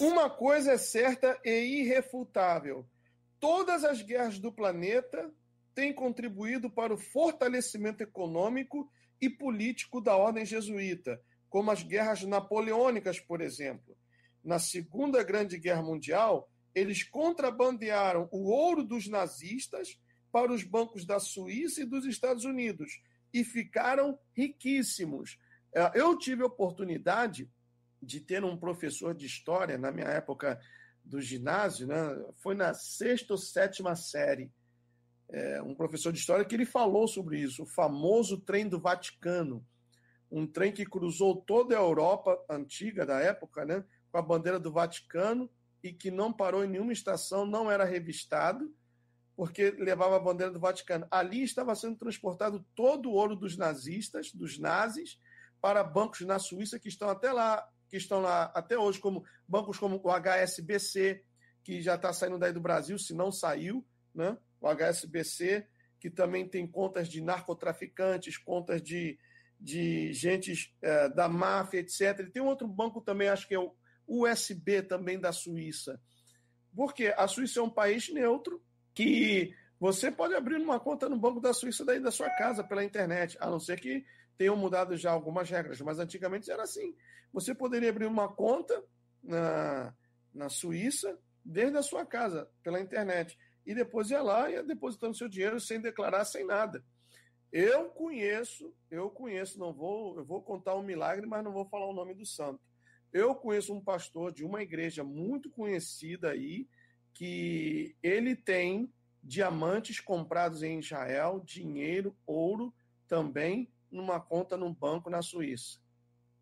Uma coisa é certa e irrefutável: todas as guerras do planeta têm contribuído para o fortalecimento econômico e político da ordem jesuíta, como as guerras napoleônicas, por exemplo. Na Segunda Grande Guerra Mundial, eles contrabandearam o ouro dos nazistas para os bancos da Suíça e dos Estados Unidos e ficaram riquíssimos. É, eu tive oportunidade de ter um professor de história, na minha época do ginásio, né, foi na sexta ou sétima série, é, um professor de história que ele falou sobre isso, o famoso trem do Vaticano, um trem que cruzou toda a Europa antiga da época, né, com a bandeira do Vaticano e que não parou em nenhuma estação, não era revistado, porque levava a bandeira do Vaticano. Ali estava sendo transportado todo o ouro dos nazistas, dos nazis, para bancos na Suíça que estão até lá que estão lá até hoje, como bancos como o HSBC, que já está saindo daí do Brasil, se não saiu, né? o HSBC, que também tem contas de narcotraficantes, contas de, de gente é, eh, da máfia, etc. E tem um outro banco também, acho que é o USB também da Suíça. Porque a Suíça é um país neutro que você pode abrir uma conta no Banco da Suíça daí da sua casa pela internet, a não ser que tenham mudado já algumas regras, mas antigamente era assim. Você poderia abrir uma conta na, na Suíça desde a sua casa, pela internet, e depois ia lá e ia depositando seu dinheiro sem declarar, sem nada. Eu conheço, eu conheço, não vou, eu vou contar um milagre, mas não vou falar o nome do santo. Eu conheço um pastor de uma igreja muito conhecida aí, que ele tem diamantes comprados em Israel, dinheiro, ouro também numa conta num banco na Suíça.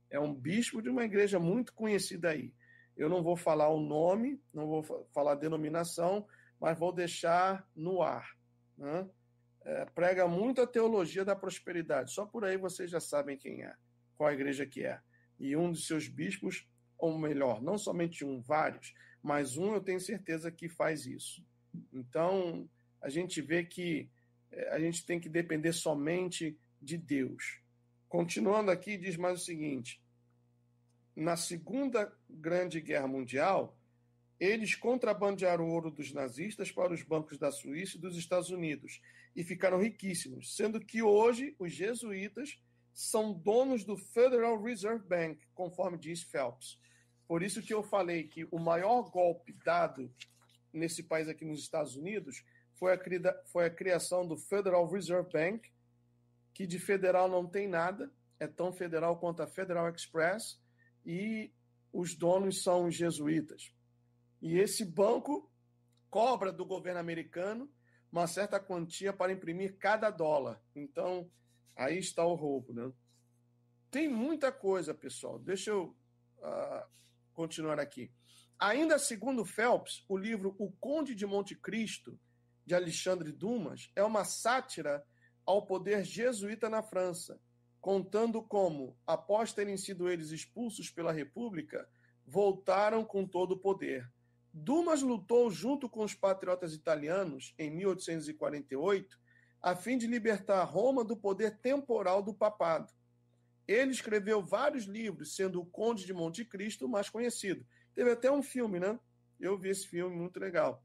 É um bispo de uma igreja muito conhecida aí. Eu não vou falar o nome, não vou falar a denominação, mas vou deixar no ar. Né? É, prega muito a teologia da prosperidade. Só por aí vocês já sabem quem é, qual a igreja que é. E um de seus bispos, ou melhor, não somente um, vários, mas um eu tenho certeza que faz isso. Então, a gente vê que é, a gente tem que depender somente de Deus. Continuando aqui, diz mais o seguinte: na Segunda Grande Guerra Mundial, eles contrabandearam o ouro dos nazistas para os bancos da Suíça e dos Estados Unidos e ficaram riquíssimos, sendo que hoje os jesuítas são donos do Federal Reserve Bank, conforme diz Phelps. Por isso que eu falei que o maior golpe dado nesse país aqui nos Estados Unidos foi a, foi a criação do Federal Reserve Bank, que de federal não tem nada, é tão federal quanto a Federal Express, e os donos são os jesuítas. E esse banco cobra do governo americano uma certa quantia para imprimir cada dólar. Então, aí está o roubo. Né? Tem muita coisa, pessoal. Deixa eu uh, continuar aqui. Ainda segundo Phelps, o livro O Conde de Monte Cristo, de Alexandre Dumas, é uma sátira ao poder jesuíta na França, contando como, após terem sido eles expulsos pela República, voltaram com todo o poder. Dumas lutou junto com os patriotas italianos em 1848 a fim de libertar Roma do poder temporal do papado. Ele escreveu vários livros, sendo o Conde de Monte Cristo o mais conhecido. Teve até um filme, né? Eu vi esse filme, muito legal.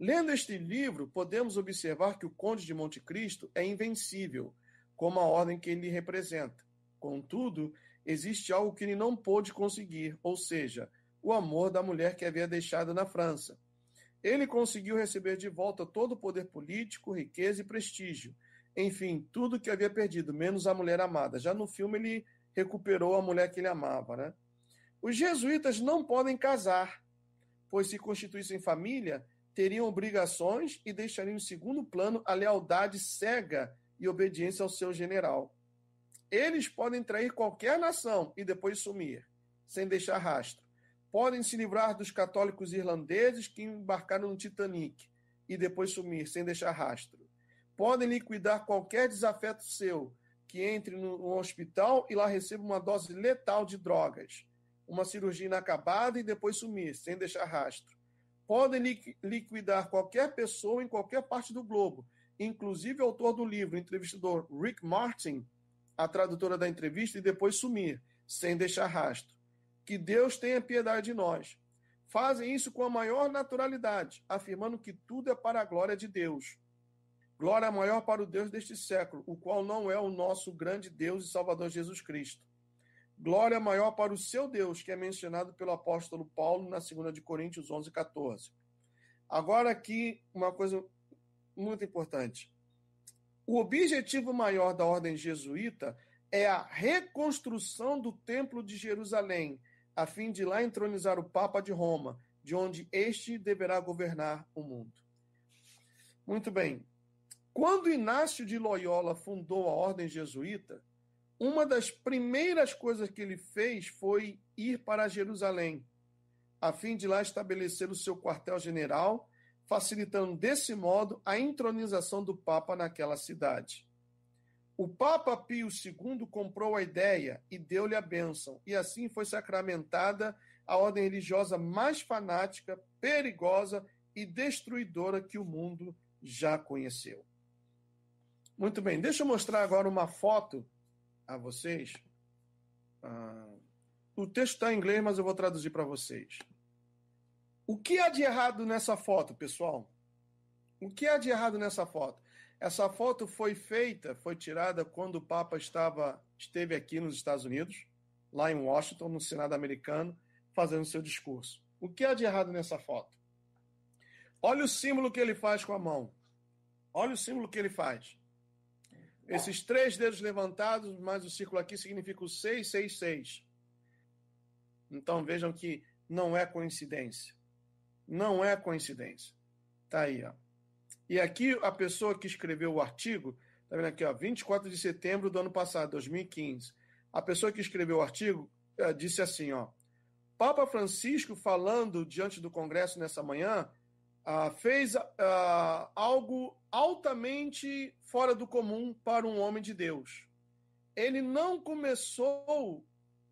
Lendo este livro, podemos observar que o Conde de Monte Cristo é invencível, como a ordem que ele representa. Contudo, existe algo que ele não pôde conseguir, ou seja, o amor da mulher que havia deixado na França. Ele conseguiu receber de volta todo o poder político, riqueza e prestígio. Enfim, tudo que havia perdido, menos a mulher amada. Já no filme ele recuperou a mulher que ele amava, né? Os jesuítas não podem casar, pois se constituíssem família, teriam obrigações e deixariam em segundo plano a lealdade cega e obediência ao seu general. Eles podem trair qualquer nação e depois sumir, sem deixar rastro. Podem se livrar dos católicos irlandeses que embarcaram no Titanic e depois sumir, sem deixar rastro. Podem liquidar qualquer desafeto seu que entre no hospital e lá receba uma dose letal de drogas, uma cirurgia inacabada e depois sumir, sem deixar rastro podem liquidar qualquer pessoa em qualquer parte do globo. Inclusive o autor do livro, o entrevistador Rick Martin, a tradutora da entrevista, e depois sumir, sem deixar rastro. Que Deus tenha piedade de nós. Fazem isso com a maior naturalidade, afirmando que tudo é para a glória de Deus. Glória maior para o Deus deste século, o qual não é o nosso grande Deus e Salvador Jesus Cristo glória maior para o seu Deus, que é mencionado pelo apóstolo Paulo na 2 de Coríntios 11, 14. Agora aqui uma coisa muito importante. O objetivo maior da ordem jesuíta é a reconstrução do templo de Jerusalém, a fim de lá entronizar o Papa de Roma, de onde este deverá governar o mundo. Muito bem. Quando Inácio de Loyola fundou a ordem jesuíta, uma das primeiras coisas que ele fez foi ir para Jerusalém, a fim de lá estabelecer o seu quartel-general, facilitando desse modo a entronização do Papa naquela cidade. O Papa Pio II comprou a ideia e deu-lhe a bênção, e assim foi sacramentada a ordem religiosa mais fanática, perigosa e destruidora que o mundo já conheceu. Muito bem, deixa eu mostrar agora uma foto a vocês. Ah, o texto está em inglês, mas eu vou traduzir para vocês. O que há de errado nessa foto, pessoal? O que há de errado nessa foto? Essa foto foi feita, foi tirada quando o Papa estava esteve aqui nos Estados Unidos, lá em Washington, no Senado americano, fazendo seu discurso. O que há de errado nessa foto? Olha o símbolo que ele faz com a mão. Olha o símbolo que ele faz. Esses três dedos levantados, mais o círculo aqui, significa o 666. Então vejam que não é coincidência. Não é coincidência. Tá aí, ó. E aqui a pessoa que escreveu o artigo, tá vendo aqui, ó, 24 de setembro do ano passado, 2015. A pessoa que escreveu o artigo eh, disse assim, ó: Papa Francisco falando diante do Congresso nessa manhã ah, fez ah, algo altamente fora do comum para um homem de Deus. Ele não começou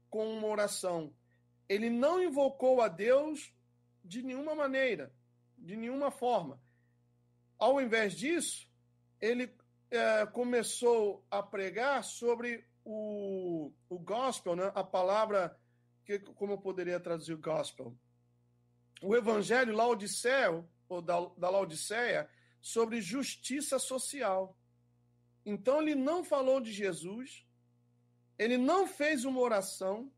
com uma oração. Ele não invocou a Deus de nenhuma maneira, de nenhuma forma. Ao invés disso, ele eh, começou a pregar sobre o, o gospel, né? a palavra, que, como eu poderia traduzir o gospel? O evangelho laodiceia, ou da, da Laodiceia sobre justiça social. Então ele não falou de Jesus, ele não fez uma oração,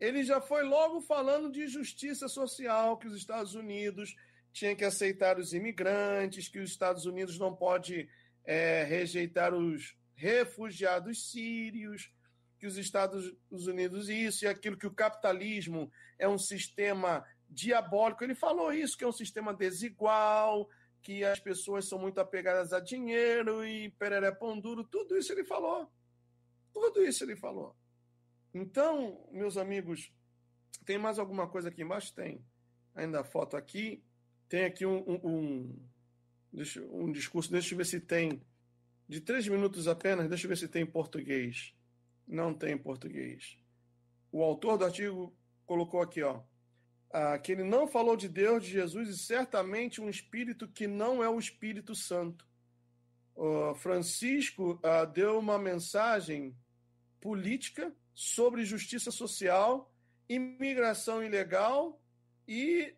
ele já foi logo falando de justiça social, que os Estados Unidos tinham que aceitar os imigrantes, que os Estados Unidos não pode é, rejeitar os refugiados sírios, que os Estados Unidos isso e aquilo, que o capitalismo é um sistema diabólico. Ele falou isso, que é um sistema desigual, que as pessoas são muito apegadas a dinheiro e pereré pão duro. Tudo isso ele falou. Tudo isso ele falou. Então, meus amigos, tem mais alguma coisa aqui embaixo? Tem. Ainda a foto aqui. Tem aqui um, um, um, um discurso, deixa eu ver se tem. De três minutos apenas, deixa eu ver se tem em português. Não tem em português. O autor do artigo colocou aqui, ó ah, que ele não falou de Deus, de Jesus e certamente um espírito que não é o Espírito Santo. Francisco ah, deu uma mensagem política sobre justiça social, imigração ilegal e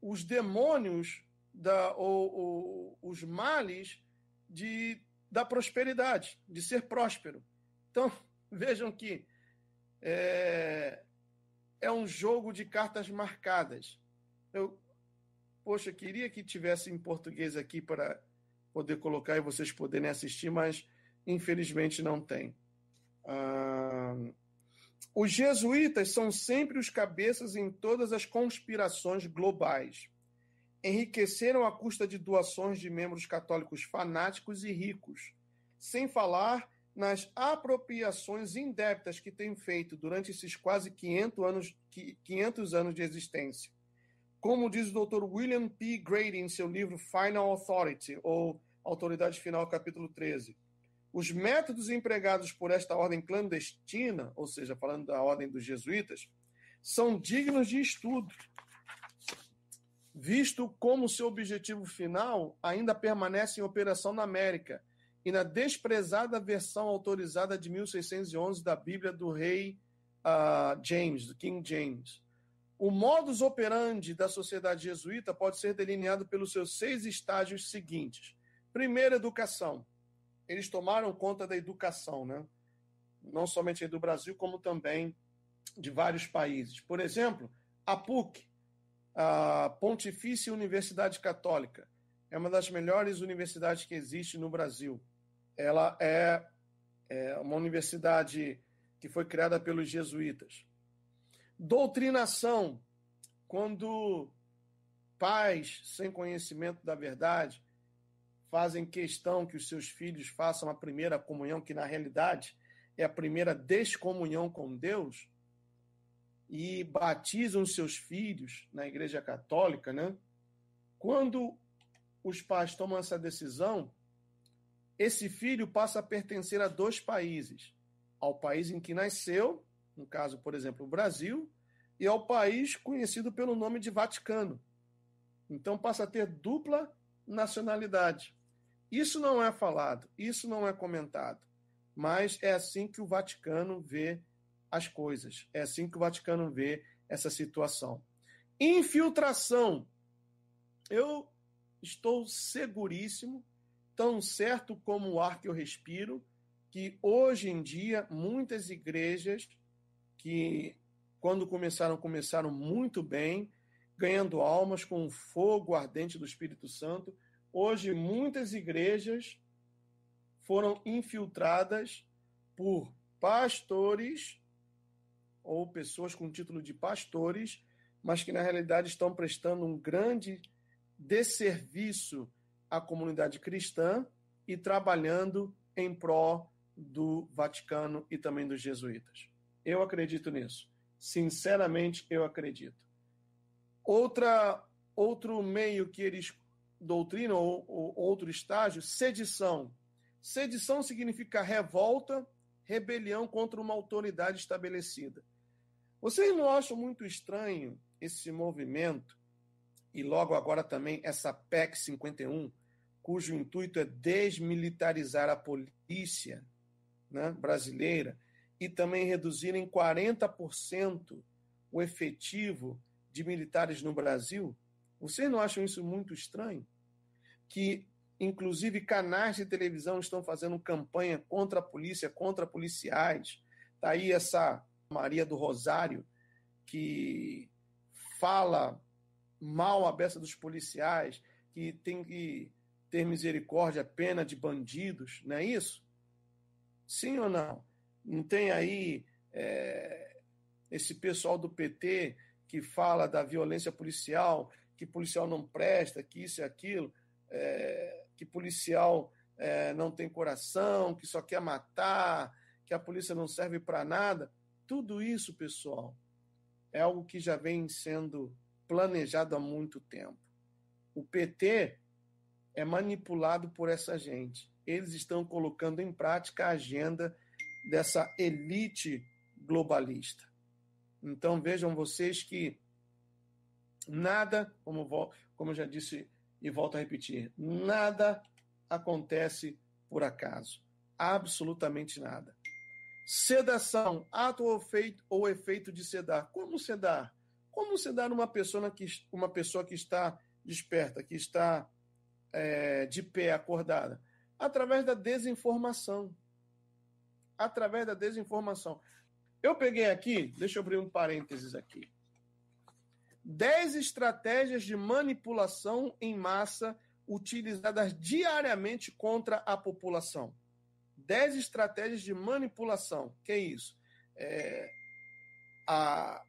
os demônios da, ou, ou, os males de, da prosperidade, de ser próspero. Então, vejam que é, é um jogo de cartas marcadas. Eu, poxa, queria que tivesse em português aqui para poder colocar e vocês poderem assistir, mas infelizmente não tem. Ah, os jesuítas são sempre os cabeças em todas as conspirações globais. Enriqueceram à custa de doações de membros católicos fanáticos e ricos, sem falar nas apropriações indébitas que tem feito durante esses quase 500 anos, 500 anos de existência. Como diz o Dr. William P. Grady em seu livro Final Authority, ou Autoridade Final, capítulo 13, os métodos empregados por esta ordem clandestina, ou seja, falando da ordem dos jesuítas, são dignos de estudo, visto como seu objetivo final ainda permanece em operação na América, e na desprezada versão autorizada de 1611 da Bíblia do rei uh, James, do King James. O modus operandi da sociedade jesuíta pode ser delineado pelos seus seis estágios seguintes. Primeiro, educação. Eles tomaram conta da educação, né? não somente do Brasil, como também de vários países. Por exemplo, a PUC, a Pontifícia Universidade Católica, é uma das melhores universidades que existe no Brasil ela é, é uma universidade que foi criada pelos jesuítas. Doutrinação, quando pais sem conhecimento da verdade fazem questão que os seus filhos façam a primeira comunhão, que na realidade é a primeira descomunhão com Deus, e batizam seus filhos na Igreja Católica, né? Quando os pais tomam essa decisão, esse filho passa a pertencer a dois países: ao país em que nasceu, no caso, por exemplo, o Brasil, e ao país conhecido pelo nome de Vaticano. Então passa a ter dupla nacionalidade. Isso não é falado, isso não é comentado, mas é assim que o Vaticano vê as coisas, é assim que o Vaticano vê essa situação. Infiltração. Eu estou seguríssimo tão certo como o ar que eu respiro, que hoje em dia muitas igrejas que quando começaram começaram muito bem, ganhando almas com o fogo ardente do Espírito Santo, hoje muitas igrejas foram infiltradas por pastores ou pessoas com título de pastores, mas que na realidade estão prestando um grande desserviço a comunidade cristã e trabalhando em pró do Vaticano e também dos jesuítas. Eu acredito nisso. Sinceramente, eu acredito. Outra, outro meio que eles doutrinam, ou, ou outro estágio, sedição. Sedição significa revolta, rebelião contra uma autoridade estabelecida. Vocês não acham muito estranho esse movimento e logo agora também essa PEC 51, cujo intuito é desmilitarizar a polícia né, brasileira e também reduzir em 40% o efetivo de militares no Brasil. Vocês não acham isso muito estranho? Que, inclusive, canais de televisão estão fazendo campanha contra a polícia, contra policiais. Está aí essa Maria do Rosário, que fala mal a beça dos policiais, que tem que ter misericórdia, pena de bandidos, não é isso? Sim ou não? Não tem aí é, esse pessoal do PT que fala da violência policial, que policial não presta, que isso e aquilo, é, que policial é, não tem coração, que só quer matar, que a polícia não serve para nada. Tudo isso, pessoal, é algo que já vem sendo planejado há muito tempo. O PT é manipulado por essa gente. Eles estão colocando em prática a agenda dessa elite globalista. Então vejam vocês que nada, como, como eu já disse e volto a repetir, nada acontece por acaso. Absolutamente nada. Sedação, ato ou efeito, ou efeito de sedar. Como sedar? Como você dar uma pessoa que, uma pessoa que está desperta, que está é, de pé, acordada? Através da desinformação. Através da desinformação. Eu peguei aqui, deixa eu abrir um parênteses aqui. 10 estratégias de manipulação em massa utilizadas diariamente contra a população. 10 estratégias de manipulação. Que é isso? É, a,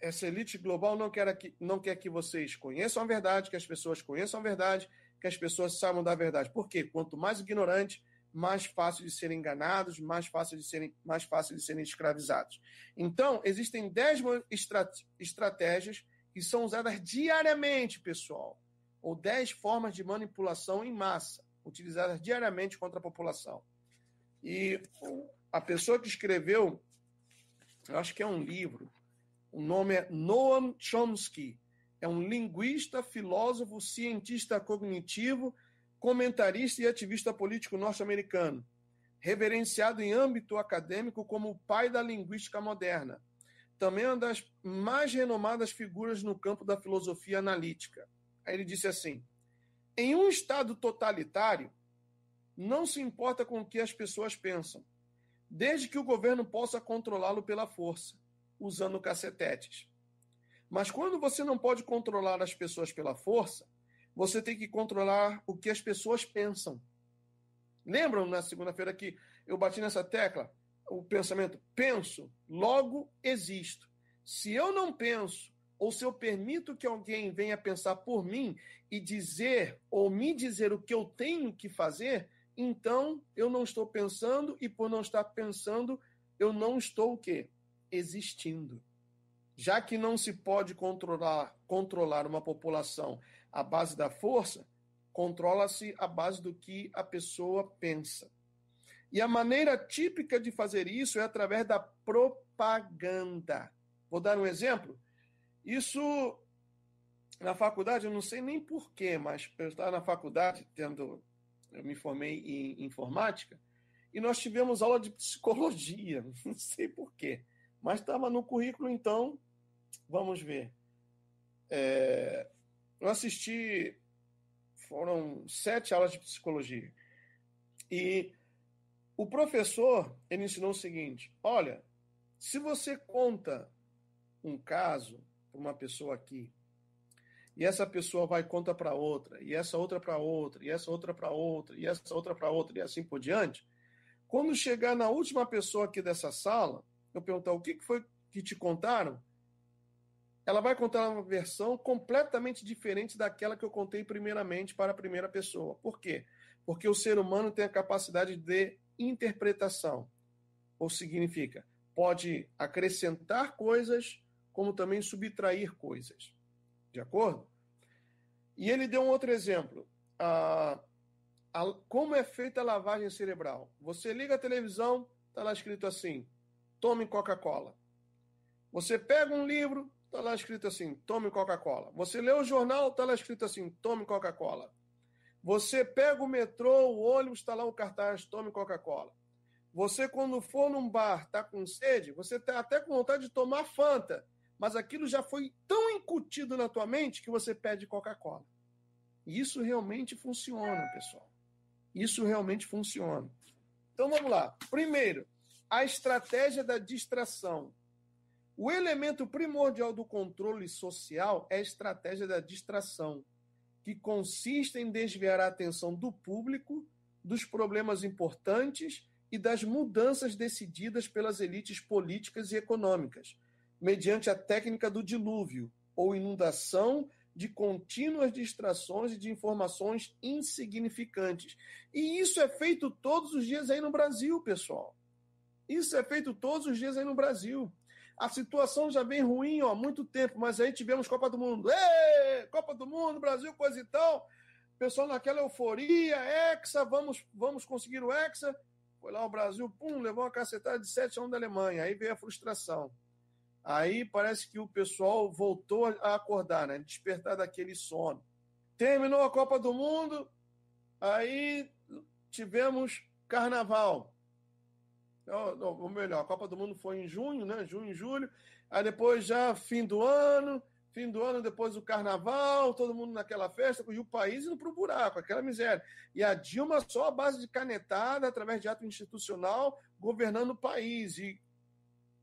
essa elite global não quer, que, não quer que vocês conheçam a verdade, que as pessoas conheçam a verdade, que as pessoas saibam da verdade. Por quê? Quanto mais ignorante, mais fácil de serem enganados, mais fácil de serem, mais fácil de serem escravizados. Então, existem 10 estratégias que são usadas diariamente, pessoal, ou 10 formas de manipulação em massa, utilizadas diariamente contra a população. E a pessoa que escreveu, eu acho que é um livro, o nome é Noam Chomsky. É um linguista, filósofo, cientista cognitivo, comentarista e ativista político norte-americano. Reverenciado em âmbito acadêmico como o pai da linguística moderna. Também é uma das mais renomadas figuras no campo da filosofia analítica. Aí ele disse assim: em um Estado totalitário, não se importa com o que as pessoas pensam, desde que o governo possa controlá-lo pela força usando cacetetes. Mas quando você não pode controlar as pessoas pela força, você tem que controlar o que as pessoas pensam. Lembram na segunda-feira que eu bati nessa tecla? O pensamento, penso, logo existo. Se eu não penso, ou se eu permito que alguém venha pensar por mim e dizer ou me dizer o que eu tenho que fazer, então eu não estou pensando e por não estar pensando, eu não estou o quê? existindo. Já que não se pode controlar, controlar uma população à base da força, controla-se à base do que a pessoa pensa. E a maneira típica de fazer isso é através da propaganda. Vou dar um exemplo. Isso na faculdade, eu não sei nem porquê, mas eu estava na faculdade, tendo, eu me formei em informática, e nós tivemos aula de psicologia, não sei porquê. Mas estava no currículo, então, vamos ver. É, eu assisti, foram sete aulas de psicologia. E o professor, ele ensinou o seguinte, olha, se você conta um caso para uma pessoa aqui, e essa pessoa vai conta para outra, e essa outra para outra, e essa outra para outra, e essa outra para outra, e assim por diante, quando chegar na última pessoa aqui dessa sala, eu perguntar o que foi que te contaram, ela vai contar uma versão completamente diferente daquela que eu contei primeiramente para a primeira pessoa. Por quê? Porque o ser humano tem a capacidade de interpretação. Ou significa, pode acrescentar coisas, como também subtrair coisas. De acordo? E ele deu um outro exemplo. Ah, como é feita a lavagem cerebral? Você liga a televisão, está lá escrito assim: tome Coca-Cola. Você pega um livro, está lá escrito assim, tome Coca-Cola. Você lê o jornal, está lá escrito assim, tome Coca-Cola. Você pega o metrô, o ônibus, está lá o cartaz, tome Coca-Cola. Você, quando for num bar, está com sede, você está até com vontade de tomar Fanta, mas aquilo já foi tão incutido na tua mente que você pede Coca-Cola. E isso realmente funciona, pessoal. Isso realmente funciona. Então vamos lá. Primeiro, a estratégia da distração. O elemento primordial do controle social é a estratégia da distração, que consiste em desviar a atenção do público dos problemas importantes e das mudanças decididas pelas elites políticas e econômicas, mediante a técnica do dilúvio ou inundação de contínuas distrações e de informações insignificantes. E isso é feito todos os dias aí no Brasil, pessoal. Isso é feito todos os dias aí no Brasil. A situação já vem ruim ó, há muito tempo, mas aí tivemos Copa do Mundo. Ê, Copa do Mundo, Brasil, coisa e tal. Pessoal naquela euforia, Hexa, vamos, vamos conseguir o Hexa. Foi lá o Brasil, pum, levou uma cacetada de 7 a 1 da Alemanha. Aí veio a frustração. Aí parece que o pessoal voltou a acordar, né? Despertar daquele sono. Terminou a Copa do Mundo, aí tivemos carnaval. Não, não, ou melhor, a Copa do Mundo foi em junho, né? Junho, julho. Aí depois já fim do ano, fim do ano, depois o carnaval, todo mundo naquela festa, e o país indo para o buraco, aquela miséria. E a Dilma só a base de canetada, através de ato institucional, governando o país e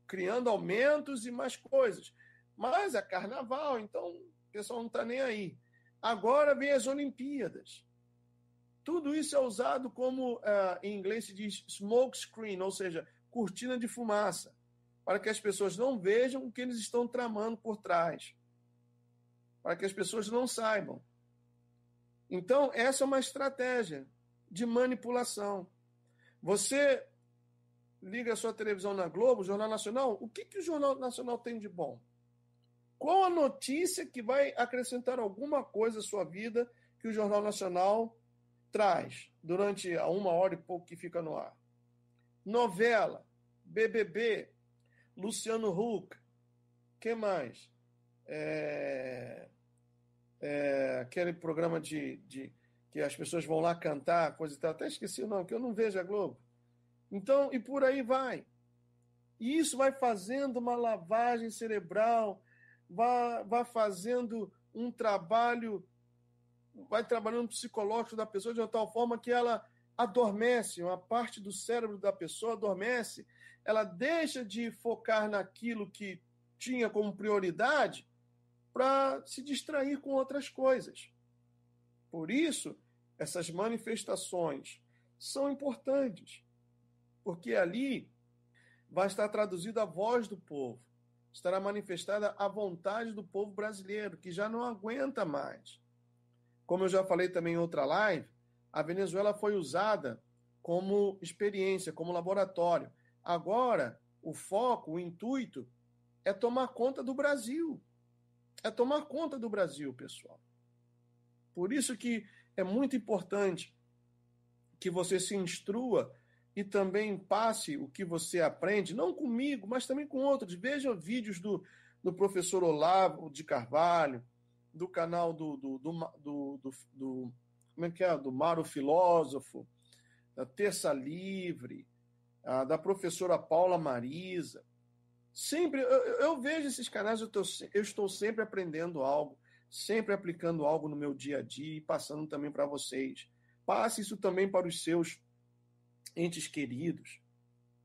criando aumentos e mais coisas. Mas é carnaval, então o pessoal não está nem aí. Agora vem as Olimpíadas. Tudo isso é usado como, eh, em inglês se diz smoke screen, ou seja, cortina de fumaça, para que as pessoas não vejam o que eles estão tramando por trás, para que as pessoas não saibam. Então, essa é uma estratégia de manipulação. Você liga a sua televisão na Globo, Jornal Nacional, o que, que o Jornal Nacional tem de bom? Qual a notícia que vai acrescentar alguma coisa à sua vida que o Jornal Nacional traz durante a uma hora e pouco que fica no ar. Novela, BBB, Luciano Huck, que mais? É, é, aquele programa de, de, que as pessoas vão lá cantar, coisa e tal. Até esqueci o nome, que eu não vejo a Globo. Então, e por aí vai. E isso vai fazendo uma lavagem cerebral, vai, vai fazendo um trabalho vai trabalhando o psicológico da pessoa de uma tal forma que ela adormece, uma parte do cérebro da pessoa adormece, ela deixa de focar naquilo que tinha como prioridade para se distrair com outras coisas. Por isso, essas manifestações são importantes, porque ali vai estar traduzida a voz do povo, estará manifestada a vontade do povo brasileiro, que já não aguenta mais. Como eu já falei também em outra live, a Venezuela foi usada como experiência, como laboratório. Agora, o foco, o intuito é tomar conta do Brasil. É tomar conta do Brasil, pessoal. Por isso que é muito importante que você se instrua e também passe o que você aprende, não comigo, mas também com outros. Veja vídeos do, do professor Olavo de Carvalho, do canal do, do, do, do, do como é que é? Do Maro Filósofo, da Terça Livre, a, da professora Paula Marisa. Sempre, eu, eu vejo esses canais, eu, tô, eu estou sempre aprendendo algo, sempre aplicando algo no meu dia a dia e passando também para vocês. Passe isso também para os seus entes queridos.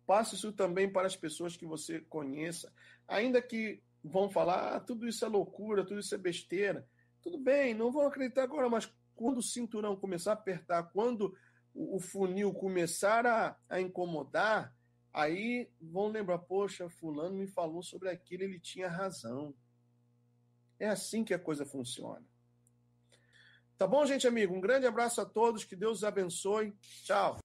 Passe isso também para as pessoas que você conheça. Ainda que vão falar: ah, tudo isso é loucura, tudo isso é besteira. Tudo bem, não vão acreditar agora, mas quando o cinturão começar a apertar, quando o funil começar a, a incomodar, aí vão lembrar: poxa, Fulano me falou sobre aquilo, ele tinha razão. É assim que a coisa funciona. Tá bom, gente, amigo? Um grande abraço a todos, que Deus os abençoe. Tchau.